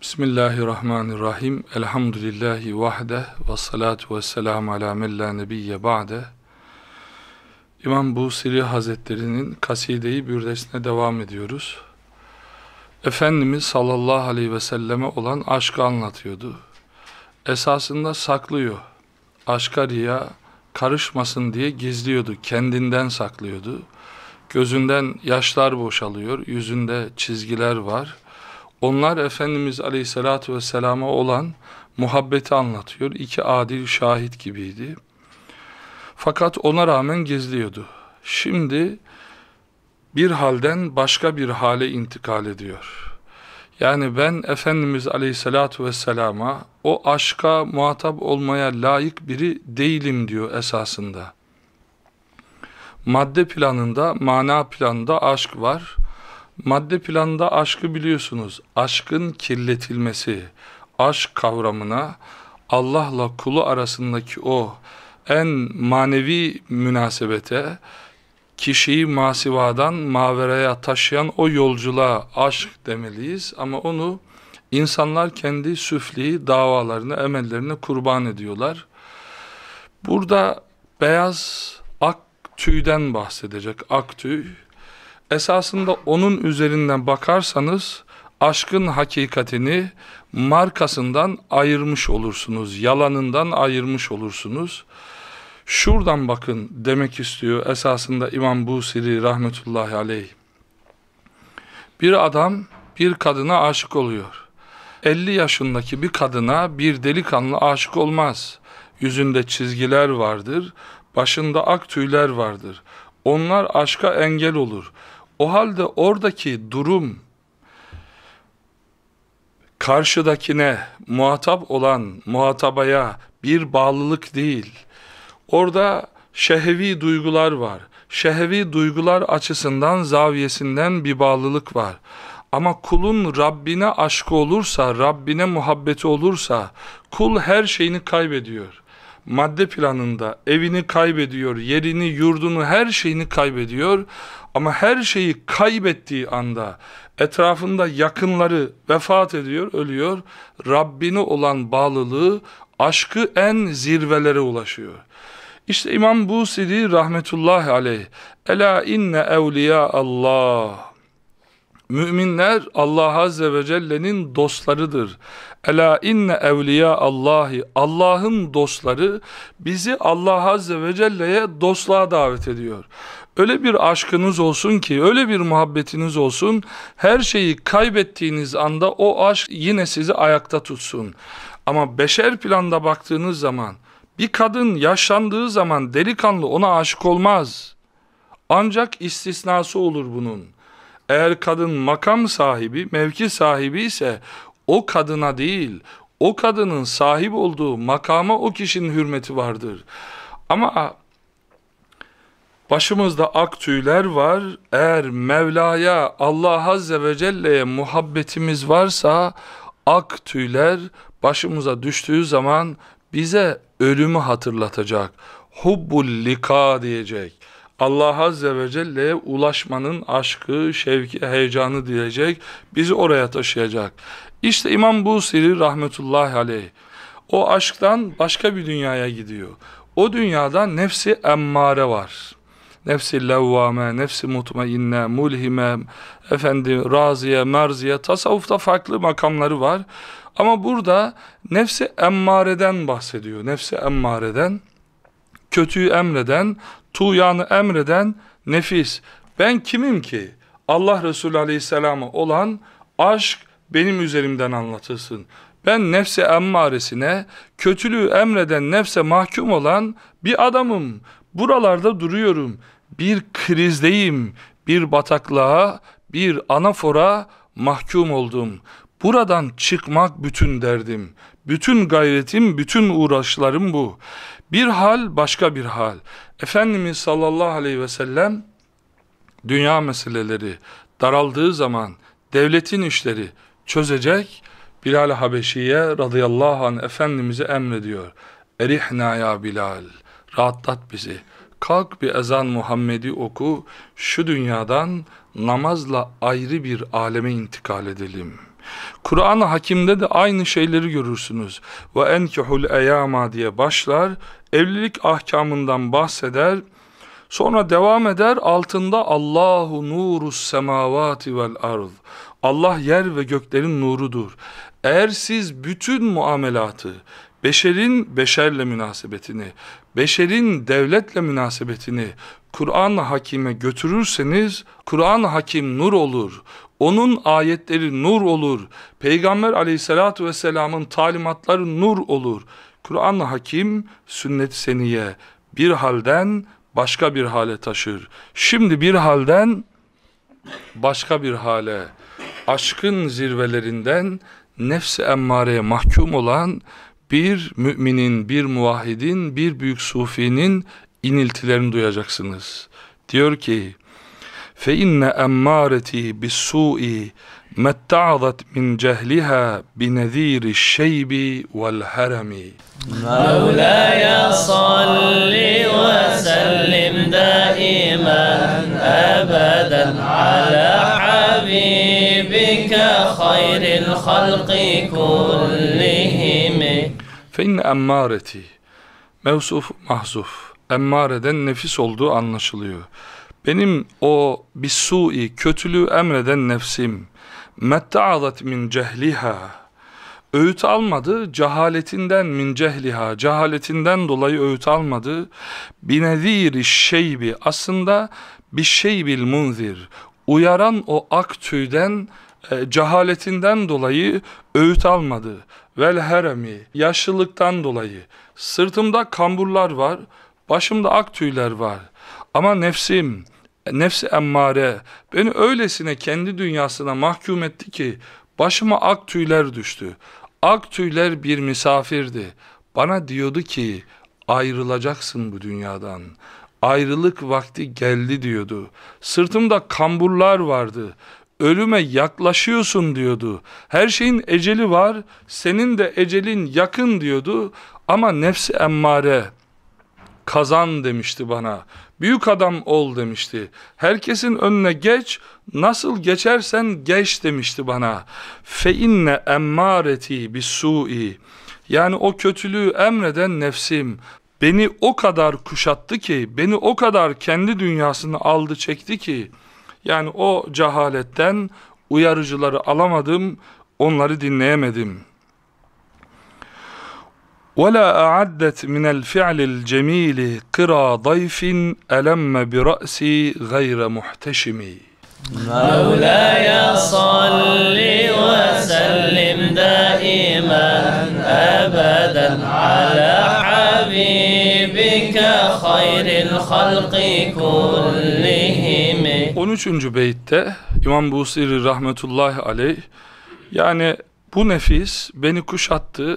Bismillahirrahmanirrahim. Elhamdülillahi vahdeh ve salatu ve selamu ala mella nebiyye ba'deh. İmam Busiri Hazretleri'nin kasideyi bürdesine devam ediyoruz. Efendimiz sallallahu aleyhi ve selleme olan aşkı anlatıyordu. Esasında saklıyor. Aşka riya karışmasın diye gizliyordu, kendinden saklıyordu. Gözünden yaşlar boşalıyor, yüzünde çizgiler var.'' Onlar Efendimiz Aleyhisselatü Vesselam'a olan muhabbeti anlatıyor. İki adil şahit gibiydi. Fakat ona rağmen gizliyordu. Şimdi bir halden başka bir hale intikal ediyor. Yani ben Efendimiz Aleyhisselatü Vesselam'a o aşka muhatap olmaya layık biri değilim diyor esasında. Madde planında, mana planında aşk var. Madde planda aşkı biliyorsunuz. Aşkın kirletilmesi, aşk kavramına Allah'la kulu arasındaki o en manevi münasebete, kişiyi masivadan maveraya taşıyan o yolculuğa aşk demeliyiz. Ama onu insanlar kendi süfliği, davalarını, emellerini kurban ediyorlar. Burada beyaz ak tüyden bahsedecek. Ak tüy esasında onun üzerinden bakarsanız aşkın hakikatini markasından ayırmış olursunuz, yalanından ayırmış olursunuz. Şuradan bakın demek istiyor esasında İmam Busiri rahmetullahi aleyh. Bir adam bir kadına aşık oluyor. 50 yaşındaki bir kadına bir delikanlı aşık olmaz. Yüzünde çizgiler vardır, başında ak tüyler vardır. Onlar aşka engel olur. O halde oradaki durum karşıdakine, muhatap olan muhatabaya bir bağlılık değil. Orada şehvi duygular var. Şehvi duygular açısından zaviyesinden bir bağlılık var. Ama kulun Rabbine aşkı olursa, Rabbine muhabbeti olursa kul her şeyini kaybediyor. Madde planında evini kaybediyor, yerini, yurdunu, her şeyini kaybediyor. Ama her şeyi kaybettiği anda etrafında yakınları vefat ediyor, ölüyor. Rabbini olan bağlılığı, aşkı en zirvelere ulaşıyor. İşte İmam Busiri rahmetullahi aleyh. Ela inne evliya Allah. Müminler Allah Azze ve Celle'nin dostlarıdır. Ela inne evliya Allahi. Allah'ın dostları bizi Allah Azze ve Celle'ye dostluğa davet ediyor. Öyle bir aşkınız olsun ki, öyle bir muhabbetiniz olsun, her şeyi kaybettiğiniz anda o aşk yine sizi ayakta tutsun. Ama beşer planda baktığınız zaman, bir kadın yaşlandığı zaman delikanlı ona aşık olmaz. Ancak istisnası olur bunun. Eğer kadın makam sahibi, mevki sahibi ise o kadına değil, o kadının sahip olduğu makama o kişinin hürmeti vardır. Ama Başımızda ak tüyler var. Eğer Mevla'ya, Allah Azze ve Celle'ye muhabbetimiz varsa ak tüyler başımıza düştüğü zaman bize ölümü hatırlatacak. Hubbul lika diyecek. Allah Azze ve Celle'ye ulaşmanın aşkı, şevki, heyecanı diyecek. Bizi oraya taşıyacak. İşte İmam Busiri rahmetullahi aleyh. O aşktan başka bir dünyaya gidiyor. O dünyada nefsi emmare var nefsi levvame, nefsi mutmainne, mulhime, Efendi raziye, merziye, tasavvufta farklı makamları var. Ama burada nefsi emmareden bahsediyor. Nefsi emmareden, kötüyü emreden, tuyanı emreden nefis. Ben kimim ki? Allah Resulü Aleyhisselam'a olan aşk benim üzerimden anlatılsın. Ben nefse emmaresine, kötülüğü emreden nefse mahkum olan bir adamım. Buralarda duruyorum bir krizdeyim, bir bataklığa, bir anafora mahkum oldum. Buradan çıkmak bütün derdim. Bütün gayretim, bütün uğraşlarım bu. Bir hal başka bir hal. Efendimiz sallallahu aleyhi ve sellem dünya meseleleri daraldığı zaman devletin işleri çözecek Bilal Habeşi'ye radıyallahu anh Efendimiz'e emrediyor. Erihna ya Bilal rahatlat bizi kalk bir ezan Muhammed'i oku, şu dünyadan namazla ayrı bir aleme intikal edelim. Kur'an-ı Hakim'de de aynı şeyleri görürsünüz. Ve enkihul eyama diye başlar, evlilik ahkamından bahseder, Sonra devam eder altında Allahu nuru semavati vel ard. Allah yer ve göklerin nurudur. Eğer siz bütün muamelatı beşerin beşerle münasebetini, beşerin devletle münasebetini Kur'an-ı Hakim'e götürürseniz Kur'an-ı Hakim nur olur. Onun ayetleri nur olur. Peygamber aleyhissalatü vesselamın talimatları nur olur. Kur'an-ı Hakim sünnet seniye bir halden başka bir hale taşır. Şimdi bir halden başka bir hale aşkın zirvelerinden nefsi emmareye mahkum olan bir müminin, bir muvahhidin, bir büyük sufinin iniltilerini duyacaksınız. Diyor ki, فَاِنَّ اَمَّارَتِي بِالسُّٰئِ مَتَّعَضَتْ مِنْ جَهْلِهَا بِنَذ۪يرِ الشَّيْبِ وَالْهَرَمِ مولاي صل وسلم دائما أبدا على حبيبك خير الخلق كلهم Fe inne emmareti mevsuf mahzuf emmareden nefis olduğu anlaşılıyor. Benim o bir bisui kötülüğü emreden nefsim metta'adat min cehliha öğüt almadı cehaletinden min cehliha cehaletinden dolayı öğüt almadı bineziri şeybi aslında bir şeybil munzir uyaran o ak tüyden e, cehaletinden dolayı öğüt almadı vel heremi, yaşlılıktan dolayı. Sırtımda kamburlar var, başımda ak tüyler var. Ama nefsim, nefsi emmare beni öylesine kendi dünyasına mahkum etti ki başıma ak tüyler düştü. Ak tüyler bir misafirdi. Bana diyordu ki ayrılacaksın bu dünyadan. Ayrılık vakti geldi diyordu. Sırtımda kamburlar vardı ölüme yaklaşıyorsun diyordu. Her şeyin eceli var, senin de ecelin yakın diyordu. Ama nefsi emmare kazan demişti bana. Büyük adam ol demişti. Herkesin önüne geç, nasıl geçersen geç demişti bana. Fe inne emmareti sui. Yani o kötülüğü emreden nefsim beni o kadar kuşattı ki, beni o kadar kendi dünyasını aldı çekti ki yani o cehaletten uyarıcıları alamadım, onları dinleyemedim. وَلَا أَعَدَّتْ مِنَ الْفِعْلِ الْجَمِيلِ قِرَى ضَيْفٍ أَلَمَّ بِرَأْسِي غَيْرَ مُحْتَشِمِ مولاي صل وسلم دائما أبدا على حبيبك خير الخلق كلهم rahimi. 13. beytte İmam Busiri rahmetullahi aleyh yani bu nefis beni kuşattı.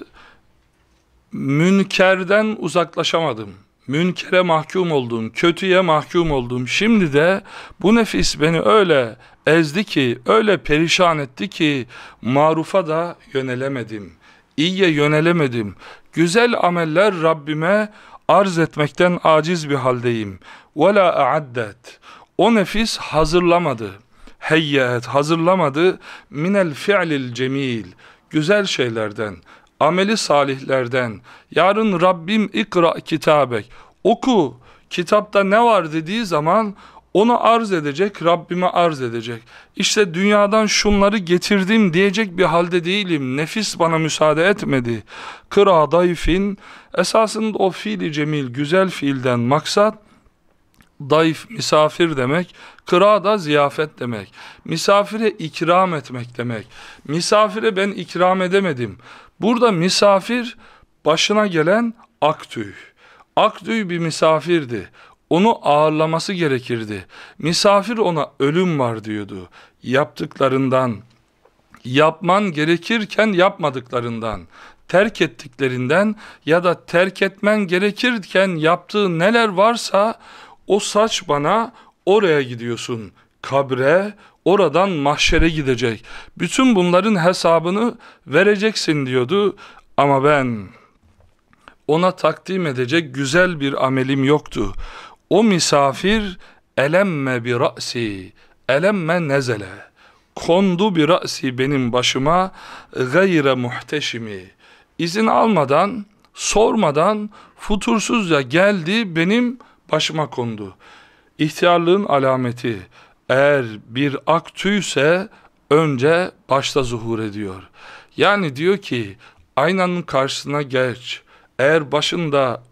Münkerden uzaklaşamadım. Münkere mahkum oldum, kötüye mahkum oldum. Şimdi de bu nefis beni öyle ezdi ki, öyle perişan etti ki marufa da yönelemedim. İyiye yönelemedim. Güzel ameller Rabbime arz etmekten aciz bir haldeyim. وَلَا اَعَدَّتْ o nefis hazırlamadı. Heyyet hazırlamadı. Minel fi'lil cemil. Güzel şeylerden, ameli salihlerden. Yarın Rabbim ikra kitabek. Oku. Kitapta ne var dediği zaman onu arz edecek, Rabbime arz edecek. İşte dünyadan şunları getirdim diyecek bir halde değilim. Nefis bana müsaade etmedi. Kıra dayfin, esasında o fiili cemil, güzel fiilden maksat, Dayıf misafir demek. Kıra da ziyafet demek. Misafire ikram etmek demek. Misafire ben ikram edemedim. Burada misafir başına gelen aktüy. Aktüy bir misafirdi. Onu ağırlaması gerekirdi. Misafir ona ölüm var diyordu. Yaptıklarından, yapman gerekirken yapmadıklarından, terk ettiklerinden ya da terk etmen gerekirken yaptığı neler varsa o saç bana oraya gidiyorsun, kabre, oradan mahşere gidecek. Bütün bunların hesabını vereceksin diyordu ama ben ona takdim edecek güzel bir amelim yoktu. O misafir elemme bir ra'si, elemme nezele. Kondu bir ra'si benim başıma gayre muhteşimi. İzin almadan, sormadan futursuzca geldi benim aşıma kondu. İhtiyarlığın alameti eğer bir ak tüyse önce başta zuhur ediyor. Yani diyor ki aynanın karşısına geç. Eğer başında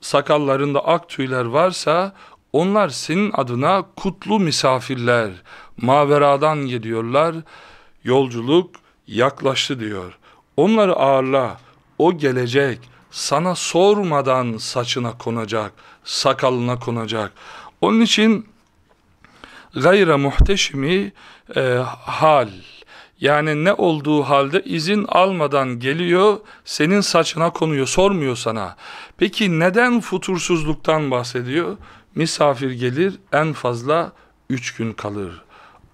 sakallarında ak tüyler varsa onlar senin adına kutlu misafirler. Maveradan geliyorlar. Yolculuk yaklaştı diyor. Onları ağırla. O gelecek sana sormadan saçına konacak, sakalına konacak. Onun için gayra muhteşimi e, hal yani ne olduğu halde izin almadan geliyor, senin saçına konuyor, sormuyor sana. Peki neden futursuzluktan bahsediyor? Misafir gelir, en fazla üç gün kalır.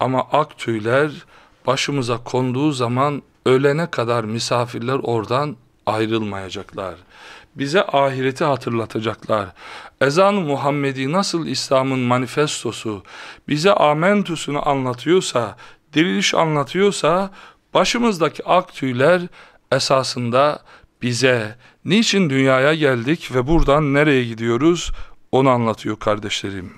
Ama ak tüyler başımıza konduğu zaman ölene kadar misafirler oradan ayrılmayacaklar. Bize ahireti hatırlatacaklar. Ezan Muhammedi nasıl İslam'ın manifestosu, bize amentusunu anlatıyorsa, diriliş anlatıyorsa, başımızdaki ak tüyler esasında bize, niçin dünyaya geldik ve buradan nereye gidiyoruz onu anlatıyor kardeşlerim.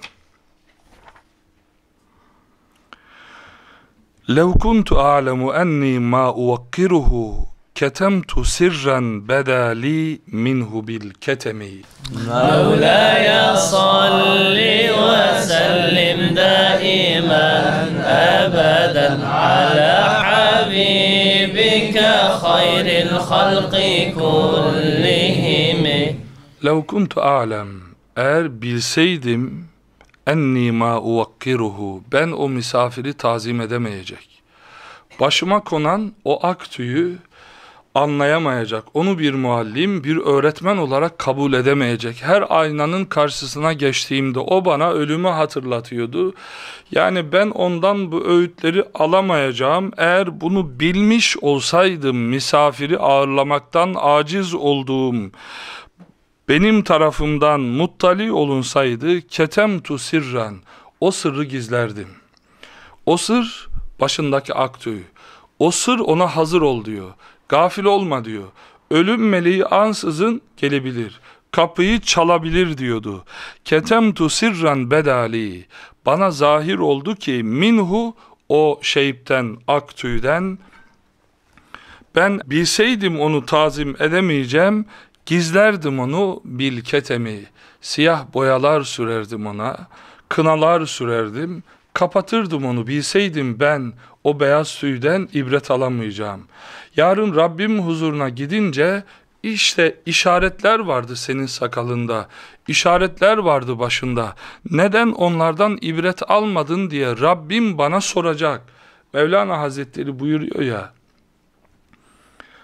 لَوْ كُنْتُ أَعْلَمُ أَنِّي مَا أُوَقِّرُهُ ketemtu sirren bedali minhu bil ketemi. ya salli ve sellim daimen ebeden ala habibike hayril halki kullihimi. Lev kuntu alem eğer bilseydim enni ma uvakkiruhu ben o misafiri tazim edemeyecek. Başıma konan o ak tüyü anlayamayacak. Onu bir muallim, bir öğretmen olarak kabul edemeyecek. Her aynanın karşısına geçtiğimde o bana ölümü hatırlatıyordu. Yani ben ondan bu öğütleri alamayacağım. Eğer bunu bilmiş olsaydım misafiri ağırlamaktan aciz olduğum benim tarafımdan muttali olunsaydı ketemtu sirren o sırrı gizlerdim. O sır başındaki aktüyü. O sır ona hazır ol diyor. Gafil olma diyor. Ölüm meleği ansızın gelebilir. Kapıyı çalabilir diyordu. Ketemtu sirran bedali. Bana zahir oldu ki minhu o şeyipten ak Ben bilseydim onu tazim edemeyeceğim, gizlerdim onu bil ketemi. Siyah boyalar sürerdim ona, kınalar sürerdim, kapatırdım onu bilseydim ben o beyaz suyden ibret alamayacağım. Yarın Rabbim huzuruna gidince işte işaretler vardı senin sakalında, işaretler vardı başında. Neden onlardan ibret almadın diye Rabbim bana soracak. Mevlana Hazretleri buyuruyor ya,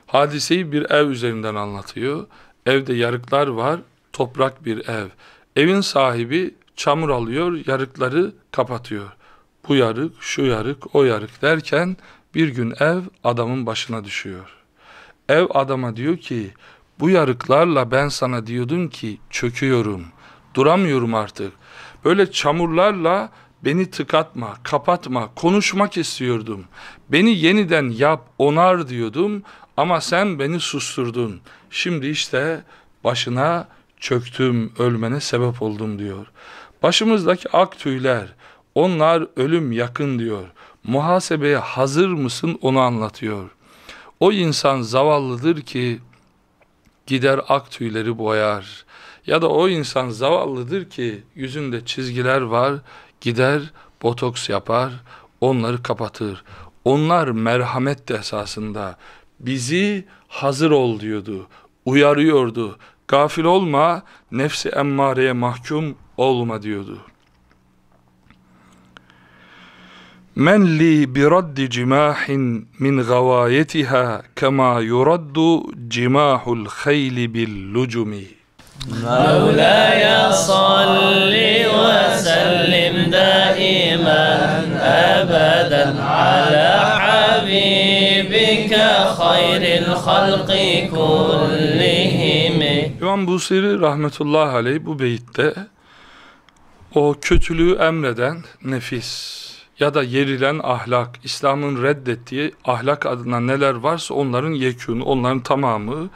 hadiseyi bir ev üzerinden anlatıyor. Evde yarıklar var, toprak bir ev. Evin sahibi çamur alıyor, yarıkları kapatıyor bu yarık, şu yarık, o yarık derken bir gün ev adamın başına düşüyor. Ev adama diyor ki bu yarıklarla ben sana diyordum ki çöküyorum, duramıyorum artık. Böyle çamurlarla beni tıkatma, kapatma, konuşmak istiyordum. Beni yeniden yap, onar diyordum ama sen beni susturdun. Şimdi işte başına çöktüm, ölmene sebep oldum diyor. Başımızdaki ak tüyler, onlar ölüm yakın diyor. Muhasebeye hazır mısın onu anlatıyor. O insan zavallıdır ki gider ak tüyleri boyar. Ya da o insan zavallıdır ki yüzünde çizgiler var gider botoks yapar onları kapatır. Onlar merhamet de esasında bizi hazır ol diyordu, uyarıyordu. Gafil olma, nefsi emmareye mahkum olma diyordu. Men li bi raddi cimahin min gavayetiha kema yuraddu cimahul kheyli bil lucumi. Mevlaya salli ve sellim daiman, ebeden ala habibike hayril halki kullihimi. İmam Busiri rahmetullahi aleyh bu beyitte o kötülüğü emreden nefis ya da yerilen ahlak, İslam'ın reddettiği ahlak adına neler varsa onların yekûnu, onların tamamı,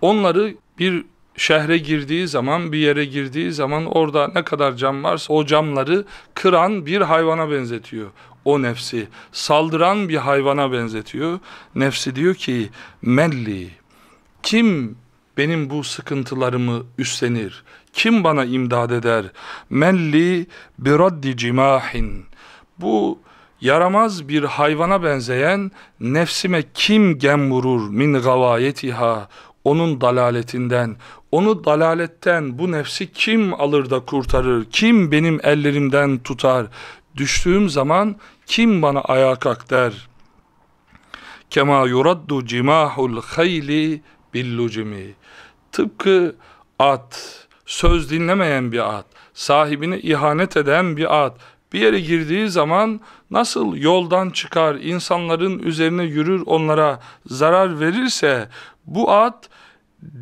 onları bir şehre girdiği zaman, bir yere girdiği zaman orada ne kadar cam varsa o camları kıran bir hayvana benzetiyor o nefsi. Saldıran bir hayvana benzetiyor. Nefsi diyor ki, melli, kim benim bu sıkıntılarımı üstlenir? Kim bana imdad eder? Melli biraddi cimahin. Bu yaramaz bir hayvana benzeyen nefsime kim gem vurur min gavayetiha onun dalaletinden onu dalaletten bu nefsi kim alır da kurtarır kim benim ellerimden tutar düştüğüm zaman kim bana ayağa kalk der kema yuraddu cimahul hayli billucimi tıpkı at söz dinlemeyen bir at sahibine ihanet eden bir at bir yere girdiği zaman nasıl yoldan çıkar, insanların üzerine yürür, onlara zarar verirse bu at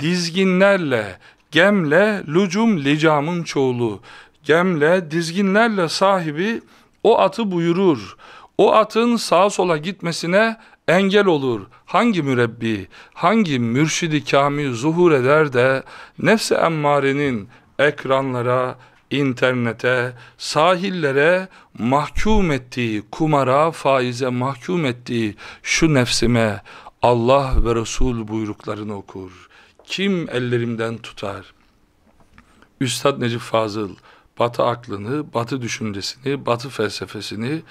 dizginlerle, gemle, lucum, licamın çoğulu, gemle, dizginlerle sahibi o atı buyurur. O atın sağa sola gitmesine engel olur. Hangi mürebbi, hangi mürşidi kami zuhur eder de nefse emmarenin ekranlara, internete, sahillere mahkum ettiği, kumara, faize mahkum ettiği şu nefsime Allah ve Resul buyruklarını okur. Kim ellerimden tutar? Üstad Necip Fazıl, batı aklını, batı düşüncesini, batı felsefesini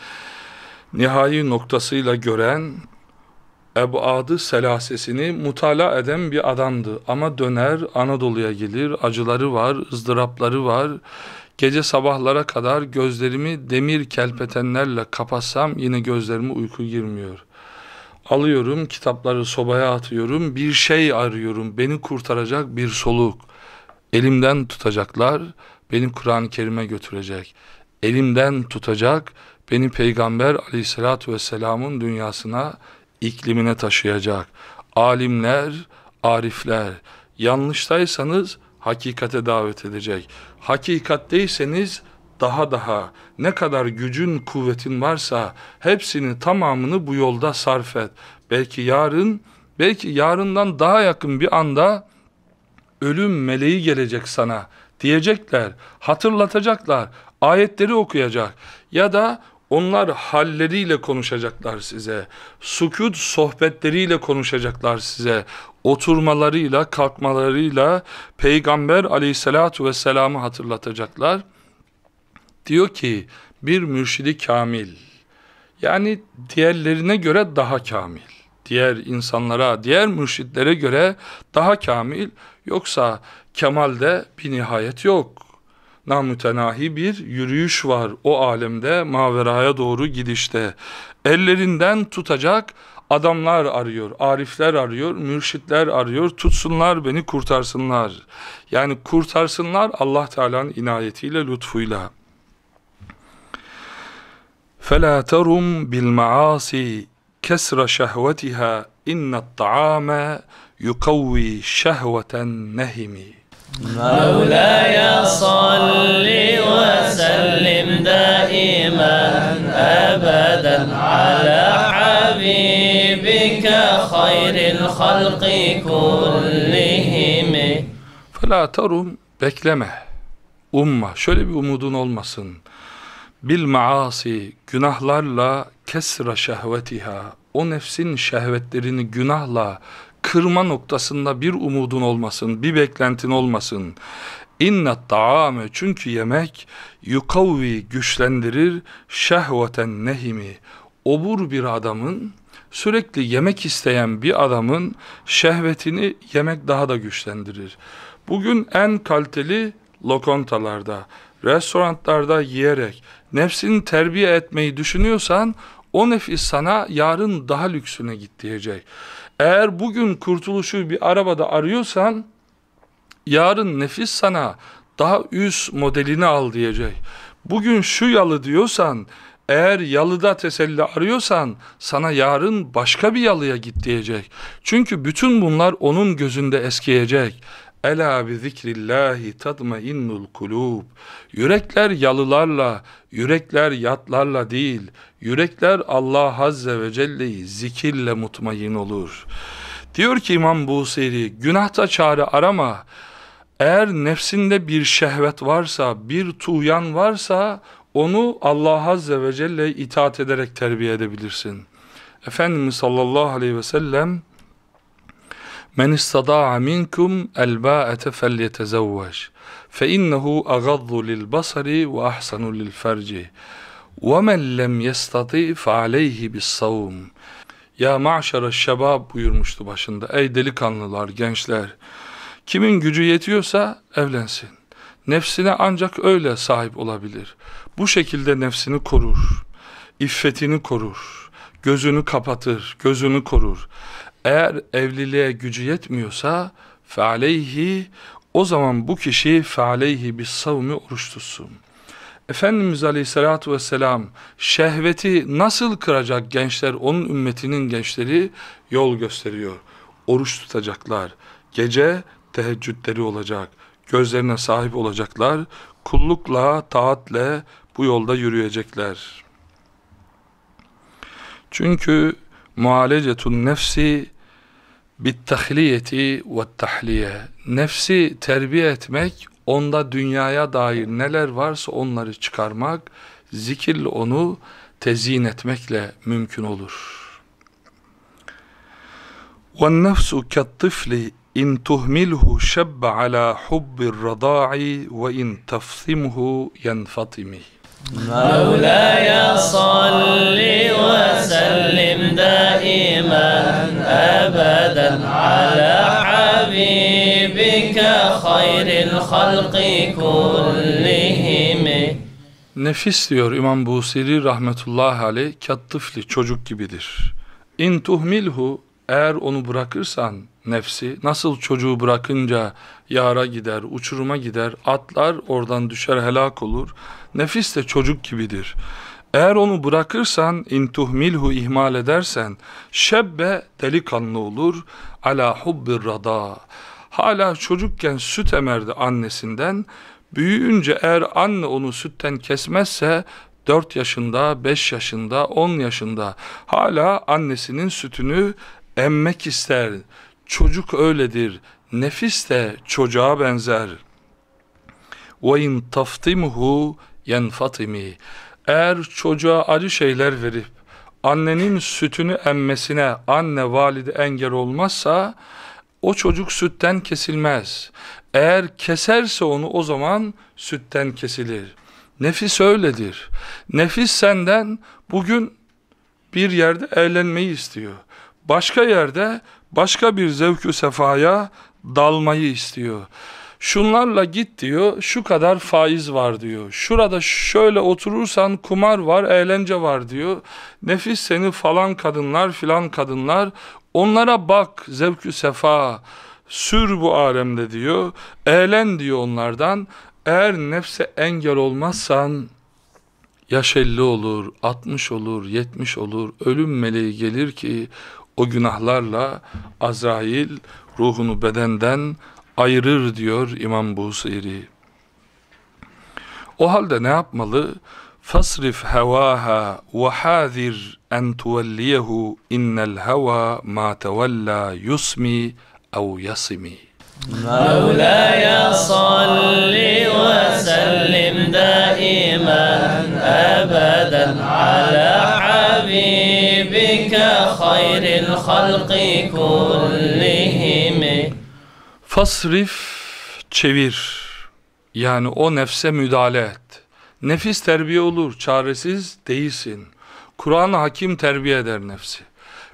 nihai noktasıyla gören ebadı selasesini mutala eden bir adamdı. Ama döner Anadolu'ya gelir, acıları var, ızdırapları var. Gece sabahlara kadar gözlerimi demir kelpetenlerle kapatsam yine gözlerime uyku girmiyor. Alıyorum, kitapları sobaya atıyorum, bir şey arıyorum, beni kurtaracak bir soluk. Elimden tutacaklar, beni Kur'an-ı Kerim'e götürecek. Elimden tutacak, beni Peygamber aleyhissalatü vesselamın dünyasına iklimine taşıyacak. Alimler, arifler. Yanlıştaysanız hakikate davet edecek. Hakikatteyseniz daha daha ne kadar gücün kuvvetin varsa hepsini tamamını bu yolda sarf et. Belki yarın belki yarından daha yakın bir anda ölüm meleği gelecek sana diyecekler, hatırlatacaklar, ayetleri okuyacak ya da onlar halleriyle konuşacaklar size. Sükut sohbetleriyle konuşacaklar size. Oturmalarıyla, kalkmalarıyla Peygamber aleyhissalatu vesselam'ı hatırlatacaklar. Diyor ki bir mürşidi kamil. Yani diğerlerine göre daha kamil. Diğer insanlara, diğer mürşitlere göre daha kamil. Yoksa kemalde bir nihayet yok namütenahi bir yürüyüş var o alemde maveraya doğru gidişte. Ellerinden tutacak adamlar arıyor, arifler arıyor, mürşitler arıyor, tutsunlar beni kurtarsınlar. Yani kurtarsınlar Allah Teala'nın inayetiyle, lütfuyla. فَلَا تَرُمْ بِالْمَعَاسِ كَسْرَ شَهْوَتِهَا اِنَّ الطَّعَامَ يُقَوِّي شَهْوَةً نَهِمِي مولاي صل وسلم دائما أبدا على حبيبك خير الخلق كلهم فلا ترم bekleme umma şöyle bir umudun olmasın bil maasi günahlarla kesra şehvetiha o nefsin şehvetlerini günahla kırma noktasında bir umudun olmasın, bir beklentin olmasın. İnna taame çünkü yemek yukavvi güçlendirir şehveten nehimi. Obur bir adamın sürekli yemek isteyen bir adamın şehvetini yemek daha da güçlendirir. Bugün en kaliteli lokantalarda, restoranlarda yiyerek nefsini terbiye etmeyi düşünüyorsan o nefis sana yarın daha lüksüne git diyecek. Eğer bugün kurtuluşu bir arabada arıyorsan yarın nefis sana daha üst modelini al diyecek. Bugün şu yalı diyorsan eğer yalıda teselli arıyorsan sana yarın başka bir yalıya git diyecek. Çünkü bütün bunlar onun gözünde eskiyecek. Ela bi zikrillahi tadmainnul kulub. Yürekler yalılarla, yürekler yatlarla değil, Yürekler Allah Azze ve Celle'yi zikirle mutmain olur. Diyor ki İmam Buseyri, günahta çare arama. Eğer nefsinde bir şehvet varsa, bir tuğyan varsa onu Allah Azze ve Celle itaat ederek terbiye edebilirsin. Efendimiz sallallahu aleyhi ve sellem Men istada'a minkum elba'ete felyetezevveş fe innehu agaddu lil basari ve ahsanu lil ferci.'' وَمَنْ لَمْ يَسْتَطِعْ فَعَلَيْهِ بِالصَّوْمِ Ya maşara şebab buyurmuştu başında. Ey delikanlılar, gençler. Kimin gücü yetiyorsa evlensin. Nefsine ancak öyle sahip olabilir. Bu şekilde nefsini korur. İffetini korur. Gözünü kapatır, gözünü korur. Eğer evliliğe gücü yetmiyorsa فَعَلَيْهِ o zaman bu kişi فَعَلَيْهِ بِالصَّوْمِ oruç tutsun. Efendimiz Aleyhisselatü Vesselam şehveti nasıl kıracak gençler, onun ümmetinin gençleri yol gösteriyor. Oruç tutacaklar, gece teheccüdleri olacak, gözlerine sahip olacaklar, kullukla, taatle bu yolda yürüyecekler. Çünkü mualecetun nefsi bit tahliyeti ve tahliye. Nefsi terbiye etmek, onda dünyaya dair neler varsa onları çıkarmak, zikirle onu tezyin etmekle mümkün olur. وَالنَّفْسُ كَالطِّفْلِ اِنْ تُهْمِلْهُ شَبَّ عَلَى حُبِّ الرَّضَاعِ وَاِنْ تَفْثِمْهُ يَنْفَطِمِهِ مَوْلَا يَا صَالِ الخلق كلهم Nefis diyor İmam Busiri rahmetullahi aleyh kattıfli çocuk gibidir. İn tuhmilhu eğer onu bırakırsan nefsi nasıl çocuğu bırakınca yara gider, uçuruma gider, atlar oradan düşer helak olur. Nefis de çocuk gibidir. Eğer onu bırakırsan tuhmilhu ihmal edersen şebbe delikanlı olur ala hubbir rada Hala çocukken süt emerdi annesinden. Büyüyünce eğer anne onu sütten kesmezse 4 yaşında, 5 yaşında, 10 yaşında hala annesinin sütünü emmek ister. Çocuk öyledir. Nefis de çocuğa benzer. وَاِنْ تَفْتِمْهُ يَنْفَطِمِ Eğer çocuğa acı şeyler verip annenin sütünü emmesine anne valide engel olmazsa o çocuk sütten kesilmez. Eğer keserse onu o zaman sütten kesilir. Nefis öyledir. Nefis senden bugün bir yerde eğlenmeyi istiyor. Başka yerde başka bir zevkü sefaya dalmayı istiyor. Şunlarla git diyor, şu kadar faiz var diyor. Şurada şöyle oturursan kumar var, eğlence var diyor. Nefis seni falan kadınlar filan kadınlar. Onlara bak zevkü sefa, sür bu alemde diyor. Eğlen diyor onlardan. Eğer nefse engel olmazsan yaş 50 olur, 60 olur, yetmiş olur. Ölüm meleği gelir ki o günahlarla Azrail ruhunu bedenden ayırır diyor İmam Busiri. O halde ne yapmalı? Fasrif hevaha ve hazir en tuvelliyehu innel heva ma tevella yusmi ev yasimi. ya salli ve sellim daimen ebeden ala habibike hayril halki kulli Fasrif çevir. Yani o nefse müdahale et. Nefis terbiye olur, çaresiz değilsin. kuran Hakim terbiye eder nefsi.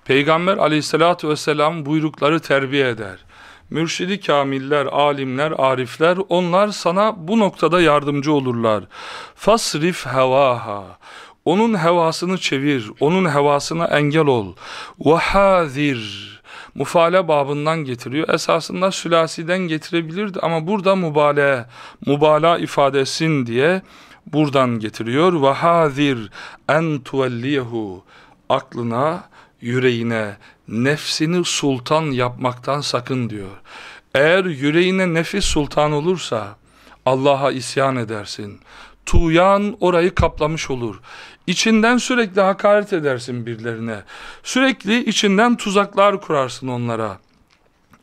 Peygamber aleyhissalatü vesselam buyrukları terbiye eder. Mürşidi kamiller, alimler, arifler onlar sana bu noktada yardımcı olurlar. Fasrif hevaha. Onun hevasını çevir, onun hevasına engel ol. Vahazir mufale babından getiriyor. Esasında sülasiden getirebilirdi ama burada mubale, mubala ifadesin diye buradan getiriyor. Ve hazir en tuvelliyehu aklına, yüreğine, nefsini sultan yapmaktan sakın diyor. Eğer yüreğine nefis sultan olursa Allah'a isyan edersin. Tuyan orayı kaplamış olur. İçinden sürekli hakaret edersin birilerine. Sürekli içinden tuzaklar kurarsın onlara.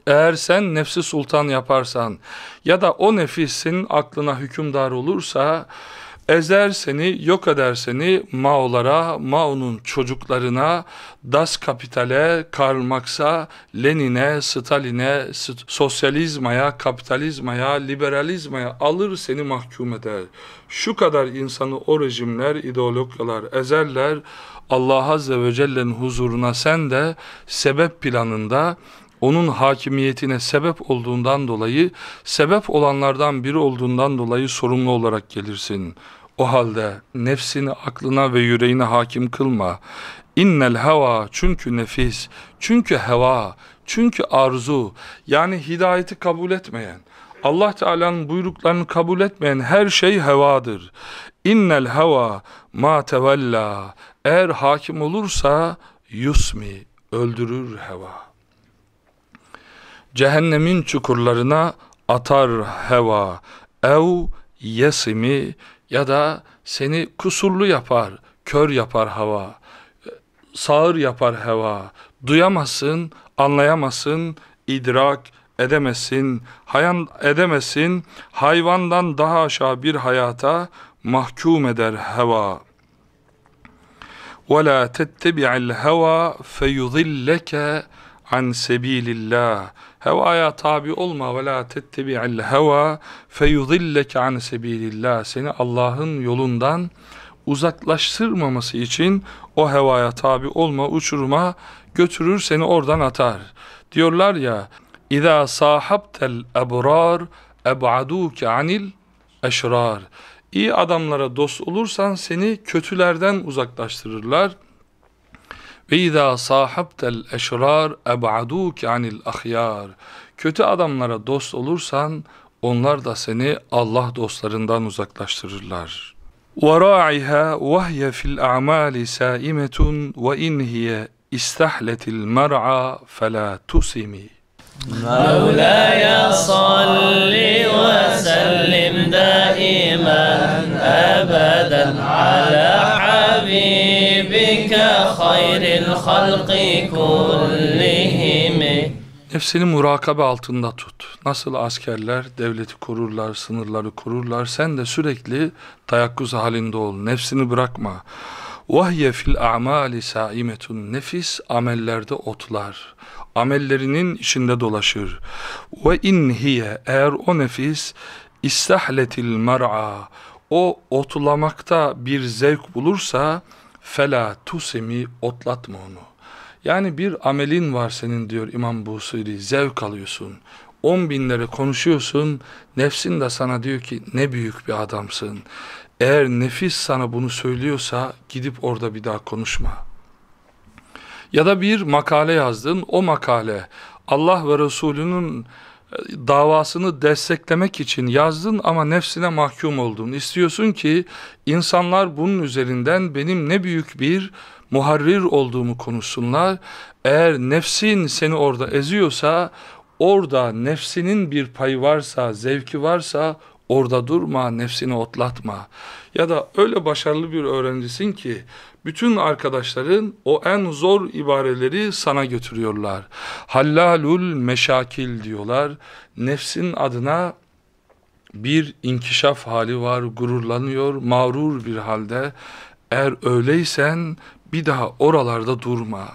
Eğer sen nefsi sultan yaparsan ya da o nefisin aklına hükümdar olursa Ezer seni, yok eder seni Mao'lara, Mao'nun çocuklarına, Das Kapital'e, Karl Marx'a, Lenin'e, Stalin'e, sosyalizmaya, kapitalizmaya, liberalizmaya alır seni mahkum eder. Şu kadar insanı o rejimler, ideologyalar ezerler. Allah Azze ve Celle'nin huzuruna sen de sebep planında onun hakimiyetine sebep olduğundan dolayı, sebep olanlardan biri olduğundan dolayı sorumlu olarak gelirsin. O halde nefsini aklına ve yüreğine hakim kılma. İnnel heva çünkü nefis, çünkü heva, çünkü arzu yani hidayeti kabul etmeyen, Allah Teala'nın buyruklarını kabul etmeyen her şey hevadır. İnnel heva ma tevella eğer hakim olursa yusmi öldürür heva. Cehennemin çukurlarına atar heva ev yesimi ya da seni kusurlu yapar, kör yapar hava, sağır yapar heva, duyamasın, anlayamasın, idrak edemesin, hayan edemesin, hayvandan daha aşağı bir hayata mahkum eder heva. وَلَا تَتَّبِعِ الْهَوَى فَيُضِلَّكَ an sebilillah. Hevaya tabi olma ve la tettebi'il heva feyudilleke an sebilillah. Seni Allah'ın yolundan uzaklaştırmaması için o hevaya tabi olma, uçurma götürür seni oradan atar. Diyorlar ya, İza sahabtel ebrar eb'aduke anil eşrar. İyi adamlara dost olursan seni kötülerden uzaklaştırırlar.'' Ve izâ sâhabtel eşrâr eb'adûke anil ahyâr. Kötü adamlara dost olursan onlar da seni Allah dostlarından uzaklaştırırlar. وَرَاعِهَا وَهْيَ فِي الْاَعْمَالِ سَائِمَةٌ وَاِنْ هِيَ اِسْتَحْلَتِ الْمَرْعَى فَلَا تُسِمِ مولاي صل وسلم دائما أبدا على حبيبك خير الخلق كلهم Nefsini murakabe altında tut. Nasıl askerler devleti korurlar, sınırları korurlar. Sen de sürekli tayakkuz halinde ol. Nefsini bırakma. Vahye fil a'mali saimetun nefis amellerde otlar. Amellerinin içinde dolaşır. Ve inhiye eğer o nefis istahletil mar'a o otlamakta bir zevk bulursa fela tusimi otlatma onu. Yani bir amelin var senin diyor İmam Busiri zevk alıyorsun. On binlere konuşuyorsun nefsin de sana diyor ki ne büyük bir adamsın. Eğer nefis sana bunu söylüyorsa gidip orada bir daha konuşma. Ya da bir makale yazdın o makale Allah ve Resulünün davasını desteklemek için yazdın ama nefsine mahkum oldun. İstiyorsun ki insanlar bunun üzerinden benim ne büyük bir muharrir olduğumu konuşsunlar. Eğer nefsin seni orada eziyorsa, orada nefsinin bir payı varsa, zevki varsa orada durma, nefsini otlatma. Ya da öyle başarılı bir öğrencisin ki bütün arkadaşların o en zor ibareleri sana götürüyorlar. Hallalul meşakil diyorlar. Nefsin adına bir inkişaf hali var, gururlanıyor, mağrur bir halde. Eğer öyleysen bir daha oralarda durma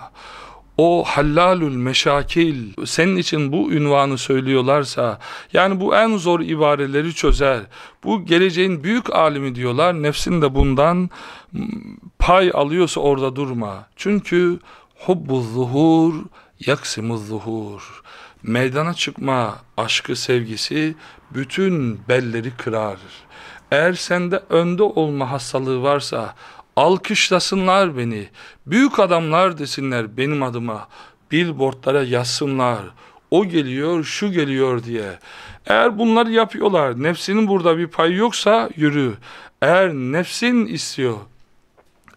o hallalül meşakil senin için bu ünvanı söylüyorlarsa yani bu en zor ibareleri çözer bu geleceğin büyük alimi diyorlar nefsin de bundan pay alıyorsa orada durma çünkü hubbu zuhur yaksimu zuhur meydana çıkma aşkı sevgisi bütün belleri kırar eğer sende önde olma hastalığı varsa Alkışlasınlar beni. Büyük adamlar desinler benim adıma. Billboardlara yazsınlar. O geliyor, şu geliyor diye. Eğer bunları yapıyorlar, nefsinin burada bir payı yoksa yürü. Eğer nefsin istiyor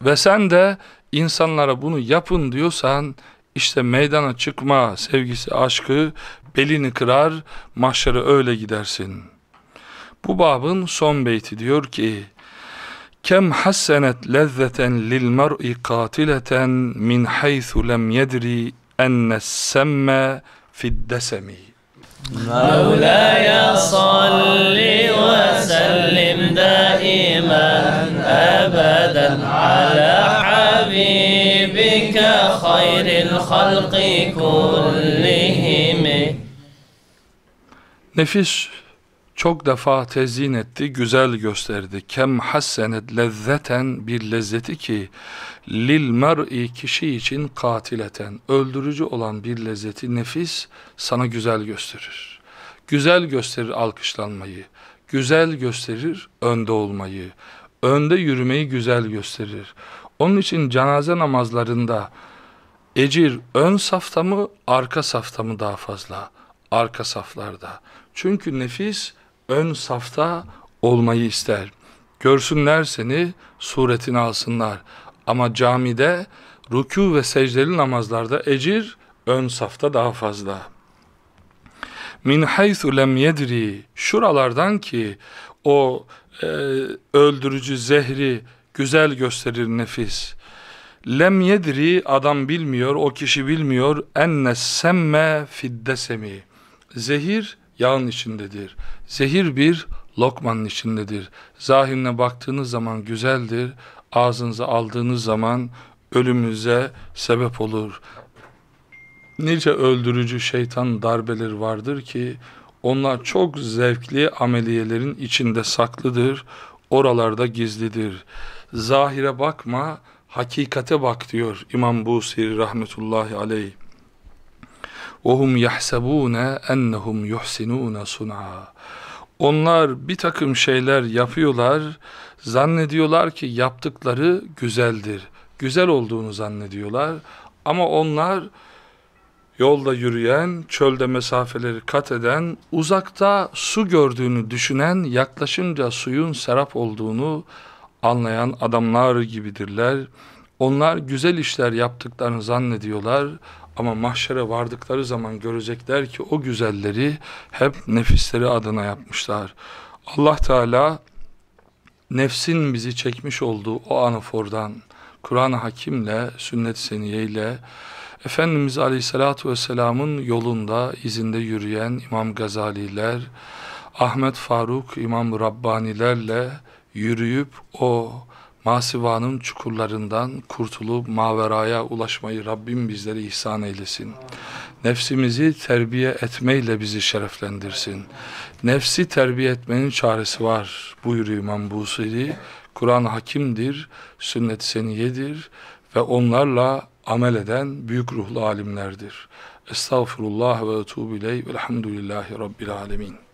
ve sen de insanlara bunu yapın diyorsan işte meydana çıkma sevgisi, aşkı belini kırar, mahşere öyle gidersin. Bu babın son beyti diyor ki, كم حسنت لذة للمرء قاتلة من حيث لم يدري أن السم في الدسم مولاي صل وسلم دائما أبدا على حبيبك خير الخلق كلهم نفيش çok defa tezin etti, güzel gösterdi. Kem hassenet lezzeten bir lezzeti ki lil mer'i kişi için katileten, öldürücü olan bir lezzeti nefis sana güzel gösterir. Güzel gösterir alkışlanmayı, güzel gösterir önde olmayı, önde yürümeyi güzel gösterir. Onun için cenaze namazlarında ecir ön safta mı, arka safta mı daha fazla? Arka saflarda. Çünkü nefis ön safta olmayı ister. Görsünler seni, suretini alsınlar. Ama camide, rükû ve secdeli namazlarda ecir, ön safta daha fazla. Min haythu lem yedri, şuralardan ki o e, öldürücü zehri güzel gösterir nefis. Lem yedri, adam bilmiyor, o kişi bilmiyor, enne semme fiddesemi. Zehir yağın içindedir. Zehir bir lokmanın içindedir. Zahirine baktığınız zaman güzeldir. Ağzınıza aldığınız zaman ölümüze sebep olur. Nice öldürücü şeytan darbeleri vardır ki onlar çok zevkli ameliyelerin içinde saklıdır. Oralarda gizlidir. Zahire bakma, hakikate bak diyor İmam Busiri rahmetullahi aleyh. وَهُمْ يَحْسَبُونَ اَنَّهُمْ يُحْسِنُونَ صُنْعًا Onlar bir takım şeyler yapıyorlar, zannediyorlar ki yaptıkları güzeldir. Güzel olduğunu zannediyorlar ama onlar yolda yürüyen, çölde mesafeleri kat eden, uzakta su gördüğünü düşünen, yaklaşınca suyun serap olduğunu anlayan adamlar gibidirler. Onlar güzel işler yaptıklarını zannediyorlar ama mahşere vardıkları zaman görecekler ki o güzelleri hep nefisleri adına yapmışlar. Allah Teala nefsin bizi çekmiş olduğu o anafordan Kur'an-ı Hakim'le, sünnet-i seniyeyle Efendimiz Aleyhisselatü Vesselam'ın yolunda izinde yürüyen İmam Gazaliler, Ahmet Faruk İmam Rabbanilerle yürüyüp o masivanın çukurlarından kurtulup maveraya ulaşmayı Rabbim bizlere ihsan eylesin. Nefsimizi terbiye etmeyle bizi şereflendirsin. Nefsi terbiye etmenin çaresi var buyuruyor İmam Busiri. Kur'an hakimdir, sünnet seniyedir ve onlarla amel eden büyük ruhlu alimlerdir. Estağfurullah ve etubu ileyh velhamdülillahi rabbil alemin.